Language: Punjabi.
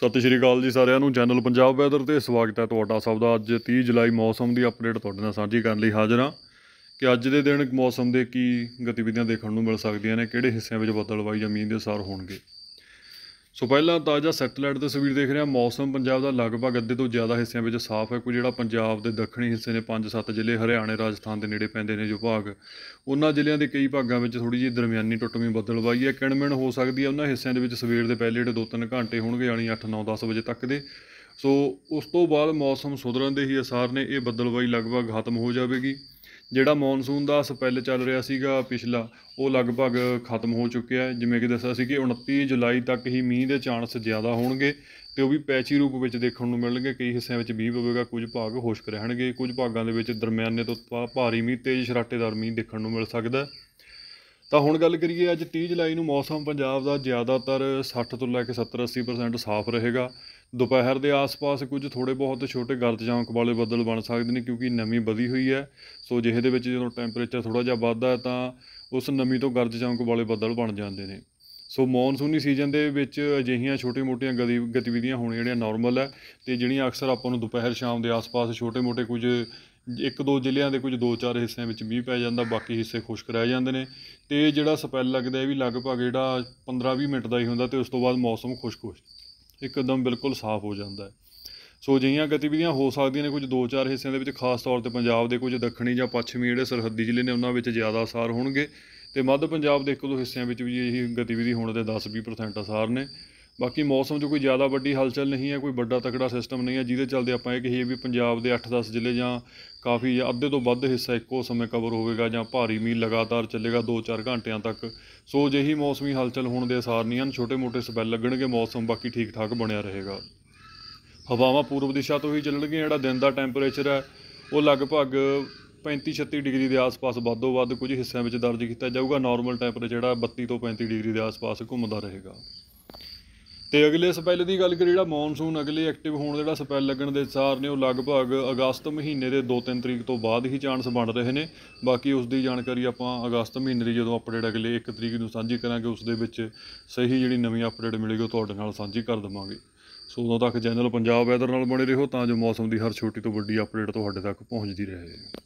ਸਤਿ ਸ਼੍ਰੀ ਅਕਾਲ ਜੀ ਸਾਰਿਆਂ ਨੂੰ ਚੈਨਲ ਪੰਜਾਬ ਵੈਦਰ ਤੇ ਸਵਾਗਤ ਹੈ ਤੁਹਾਡਾ ਸਭ ਦਾ ਅੱਜ 30 ਜੁਲਾਈ ਮੌਸਮ ਦੀ ਅਪਡੇਟ ਤੁਹਾਡੇ ਨਾਲ ਸਾਂਝੀ ਕਰਨ ਲਈ ਹਾਜ਼ਰ ਹਾਂ ਕਿ ਅੱਜ ਦੇ ਦਿਨ ਮੌਸਮ ਦੇ ਕੀ ਗਤੀਵਿਧੀਆਂ ਦੇਖਣ ਨੂੰ ਮਿਲ ਸਕਦੀਆਂ ਨੇ ਕਿਹੜੇ ਹਿੱਸਿਆਂ ਵਿੱਚ ਬੱਦਲਵਾਈ ਜਾਂ ਮੀਂਹ ਦੇ ਅਸਰ ਹੋਣਗੇ ਸੋ ਪਹਿਲਾਂ ਤਾਜ਼ਾ ਸੈਟਲਾਈਟ ਤੇ ਤਸਵੀਰ ਦੇਖ ਰਹੇ ਹਾਂ ਮੌਸਮ ਪੰਜਾਬ ਦਾ ਲਗਭਗ ਅੱਧੇ ਤੋਂ ਜ਼ਿਆਦਾ ਹਿੱਸਿਆਂ ਵਿੱਚ ਸਾਫ਼ ਹੈ ਕੋਈ ਜਿਹੜਾ ਪੰਜਾਬ ਦੇ ਦੱਖਣੀ ਹਿੱਸੇ ਨੇ 5-7 ਜ਼ਿਲ੍ਹੇ ਹਰਿਆਣਾ ਰਾਜਸਥਾਨ ਦੇ ਨੇੜੇ ਪੈਂਦੇ ਨੇ ਜੋ ਭਾਗ ਉਹਨਾਂ ਜ਼ਿਲ੍ਹਿਆਂ ਦੇ ਕਈ ਭਾਗਾਂ ਵਿੱਚ ਥੋੜੀ ਜਿਹੀ ਦਰਮਿਆਨੀ ਟੁੱਟਵੀਂ ਬੱਦਲਵਾਈ ਹੈ ਕਿਣਮਿਣ ਹੋ ਸਕਦੀ ਹੈ ਉਹਨਾਂ ਹਿੱਸਿਆਂ ਦੇ ਵਿੱਚ ਸਵੇਰ ਦੇ ਪਹਿਲੇ ਜਿਹੜੇ 2-3 ਘੰਟੇ ਹੋਣਗੇ ਯਾਨੀ 8-9 10 ਵਜੇ ਤੱਕ ਦੇ ਸੋ ਉਸ ਤੋਂ ਬਾਅਦ ਮੌਸਮ ਸੁਧਰਨ ਦੇ ਹੀ ਅਸਾਰ ਨੇ ਇਹ ਬੱਦਲਵਾਈ ਲਗਭਗ ਖਤਮ ਹੋ ਜਾਵੇਗੀ ਜਿਹੜਾ ਮੌਨਸੂਨ ਦਾ ਸਪੈਲ ਚੱਲ ਰਿਹਾ ਸੀਗਾ ਪਿਛਲਾ ਉਹ ਲਗਭਗ ਖਤਮ ਹੋ ਚੁੱਕਿਆ ਹੈ ਜਿਵੇਂ ਕਿ ਦੱਸਿਆ ਸੀ ਕਿ 29 ਜੁਲਾਈ ਤੱਕ ਹੀ ਮੀਂਹ ਦੇ ਚਾਂਸ ਜ਼ਿਆਦਾ ਹੋਣਗੇ ਤੇ ਉਹ ਵੀ ਪੈਚੀ ਰੂਪ ਵਿੱਚ ਦੇਖਣ ਨੂੰ ਮਿਲਣਗੇ ਕਈ ਹਿੱਸਿਆਂ ਵਿੱਚ ਮੀਂਹ ਪਵੇਗਾ ਕੁਝ ਭਾਗ ਹੋਸ਼ਕ ਰਹਿਣਗੇ ਕੁਝ ਭਾਗਾਂ ਦੇ ਵਿੱਚ ਦਰਮਿਆਨੇ ਤੋਂ ਭਾਰੀ ਮੀਂਹ ਤੇਜ਼ ਸ਼ਰਾਟੇਦਾਰ ਮੀਂਹ ਦੇਖਣ ਨੂੰ ਮਿਲ ਸਕਦਾ ਹੈ ਤਾਂ ਹੁਣ ਗੱਲ ਕਰੀਏ ਅੱਜ 30 ਜੁਲਾਈ ਨੂੰ ਮੌਸਮ ਪੰਜਾਬ ਦਾ ਜ਼ਿਆਦਾਤਰ 60 ਤੋਂ ਲੈ ਕੇ 70 80% ਸਾਫ਼ ਰਹੇਗਾ ਦੁਪਹਿਰ ਦੇ ਆਸ-ਪਾਸ ਕੁਝ ਥੋੜੇ ਬਹੁਤ ਛੋਟੇ ਗਰਜ ਚਮਕ ਵਾਲੇ ਬੱਦਲ ਬਣ ਸਕਦੇ ਨੇ ਕਿਉਂਕਿ ਨਮੀ ਵਧੀ ਹੋਈ ਹੈ ਸੋ ਜਿਹੇ ਦੇ ਵਿੱਚ ਜਦੋਂ ਟੈਂਪਰੇਚਰ ਥੋੜਾ ਜਿਹਾ ਵੱਧਦਾ ਹੈ ਤਾਂ ਉਸ ਨਮੀ ਤੋਂ ਗਰਜ ਚਮਕ ਵਾਲੇ ਬੱਦਲ ਬਣ ਜਾਂਦੇ ਨੇ ਸੋ ਮੌਨਸੂਨੀ ਸੀਜ਼ਨ ਦੇ ਵਿੱਚ ਅਜਿਹੀਆਂ ਛੋਟੇ-ਮੋਟੀਆਂ ਗਤੀਵਿਧੀਆਂ ਹੋਣ ਜਿਹੜੀਆਂ ਨਾਰਮਲ ਹੈ ਤੇ ਜਿਹੜੀਆਂ ਅਕਸਰ ਆਪਾਂ ਨੂੰ ਦੁਪਹਿਰ ਸ਼ਾਮ ਦੇ ਆਸ-ਪਾਸ ਛੋਟੇ-ਮੋਟੇ ਕੁਝ ਇੱਕ ਦੋ ਜ਼ਿਲ੍ਹਿਆਂ ਦੇ ਕੁਝ ਦੋ ਚਾਰ ਹਿੱਸਿਆਂ ਵਿੱਚ ਮੀਂਹ ਪੈ ਜਾਂਦਾ ਬਾਕੀ ਹਿੱਸੇ ਖੁਸ਼ਕ ਰਹਿ ਜਾਂਦੇ ਨੇ ਤੇ ਜਿਹੜਾ ਸਪੈਲ ਲੱਗਦਾ ਇਹ ਵੀ ਲਗਭਗ ਜਿਹੜਾ 15-20 ਮਿੰਟ ਦਾ ਹੀ ਹੁੰਦਾ ਤੇ ਉਸ ਤੋਂ ਬਾਅਦ ਮੌਸਮ ਖੁਸ਼ਕ ਹੋ ਜਾਂਦਾ ਇੱਕਦਮ ਬਿਲਕੁਲ ਸਾਫ਼ ਹੋ ਜਾਂਦਾ ਹੈ ਸੋ ਅਜਿਹੀਆਂ ਗਤੀਵਿਧੀਆਂ ਹੋ ਸਕਦੀਆਂ ਨੇ ਕੁਝ ਦੋ ਚਾਰ ਹਿੱਸਿਆਂ ਦੇ ਵਿੱਚ ਖਾਸ ਤੌਰ ਤੇ ਪੰਜਾਬ ਦੇ ਕੁਝ ਦੱਖਣੀ ਜਾਂ ਪੱਛਮੀ ਜਿਹੜੇ ਸਰਹੱਦੀ ਜ਼ਿਲ੍ਹੇ ਨੇ ਉਹਨਾਂ ਵਿੱਚ ਜ਼ਿਆਦਾ ਅਸਰ ਹੋਣਗੇ ਤੇ ਮੱਧ ਪੰਜਾਬ ਦੇ ਇੱਕ ਦੋ ਹਿੱਸਿਆਂ ਵਿੱਚ ਵੀ ਇਹ ਗਤੀਵਿਧੀ ਹੋਣ ਦੇ 10-20% ਅਸਰ ਨੇ ਬਾਕੀ ਮੌਸਮ 'ਚ ਕੋਈ ਜ਼ਿਆਦਾ ਵੱਡੀ ਹਲਚਲ ਨਹੀਂ ਹੈ ਕੋਈ ਵੱਡਾ ਤਕੜਾ ਸਿਸਟਮ ਨਹੀਂ ਹੈ ਜਿਹਦੇ ਚੱਲਦੇ ਆਪਾਂ ਇਹ ਕਹੀਏ ਵੀ ਪੰਜਾਬ ਦੇ 8-10 ਜ਼ਿਲ੍ਹੇ ਜਾਂ ਕਾਫੀ ਅੱਧੇ ਤੋਂ ਵੱਧ ਹਿੱਸਾ ਇੱਕੋ ਸਮੇਂ ਕਵਰ ਹੋਵੇਗਾ ਜਾਂ ਭਾਰੀ ਮੀਂਹ ਲਗਾਤਾਰ ਚੱਲੇਗਾ 2-4 ਘੰਟਿਆਂ ਤੱਕ ਸੋ ਹੀ ਮੌਸਮੀ ਹਲਚਲ ਹੋਣ ਦੇ ਅਸਾਰ ਨਹੀਂ ਹਨ ਛੋਟੇ-ਮੋਟੇ ਸਪੈਲ ਲੱਗਣਗੇ ਮੌਸਮ ਬਾਕੀ ਠੀਕ-ਠਾਕ ਬਣਿਆ ਰਹੇਗਾ ਹਵਾਵਾਂ ਪੂਰਬ ਦਿਸ਼ਾ ਤੋਂ ਹੀ ਚੱਲਣਗੀਆਂ ਜਿਹੜਾ ਦਿਨ ਦਾ ਟੈਂਪਰੇਚਰ ਹੈ ਉਹ ਲਗਭਗ 35-36 ਡਿਗਰੀ ਦੇ ਆਸ-ਪਾਸ ਵੱਧੋ ਵੱਧ ਕੁਝ ਹਿੱਸਿਆਂ ਵਿੱਚ ਦਰਜ ਕੀਤਾ ਜਾਊਗਾ ਨਾਰਮਲ ਟੈਂਪਰੇਚਰ ਜਿਹੜਾ 32 ਤੋਂ 35 ਡਿਗਰੀ ਦੇ ਆਸ-ਪਾਸ ਘੁੰਮਦਾ ਰਹੇਗਾ ਤੇ ਅਗਲੇ ਸਪੈਲ ਦੀ ਗੱਲ ਕਰੀ ਜਿਹੜਾ ਮੌਨਸੂਨ ਅਗਲੇ ਐਕਟਿਵ ਹੋਣ ਜਿਹੜਾ ਸਪੈਲ ਲੱਗਣ ਦੇ ਸਾਰ ਨੇ ਉਹ ਲਗਭਗ ਅਗਸਤ ਮਹੀਨੇ ਦੇ 2-3 ਤਰੀਕ ਤੋਂ ਬਾਅਦ ਹੀ ਚਾਂਸ ਬਣ ਰਹੇ ਨੇ ਬਾਕੀ ਉਸ ਦੀ ਜਾਣਕਾਰੀ ਆਪਾਂ ਅਗਸਤ ਮਹੀਨੇ ਦੀ ਜਦੋਂ ਅਪਡੇਟ ਅਗਲੇ 1 ਤਰੀਕ ਨੂੰ ਸਾਂਝੀ ਕਰਾਂਗੇ ਉਸ ਦੇ ਵਿੱਚ ਸਹੀ ਜਿਹੜੀ ਨਵੀਂ ਅਪਡੇਟ ਮਿਲੇਗੀ ਉਹ ਤੁਹਾਡੇ ਨਾਲ ਸਾਂਝੀ ਕਰ ਦਵਾਂਗੇ ਸੋ ਉਦੋਂ ਤੱਕ ਚੈਨਲ ਪੰਜਾਬ ਵੈਦਰ ਨਾਲ ਬਣੇ ਰਹੋ ਤਾਂ ਜੋ ਮੌਸਮ ਦੀ ਹਰ ਛੋਟੀ ਤੋਂ ਵੱਡੀ ਅਪਡੇਟ ਤੁਹਾਡੇ ਤੱਕ ਪਹੁੰਚਦੀ ਰਹੇ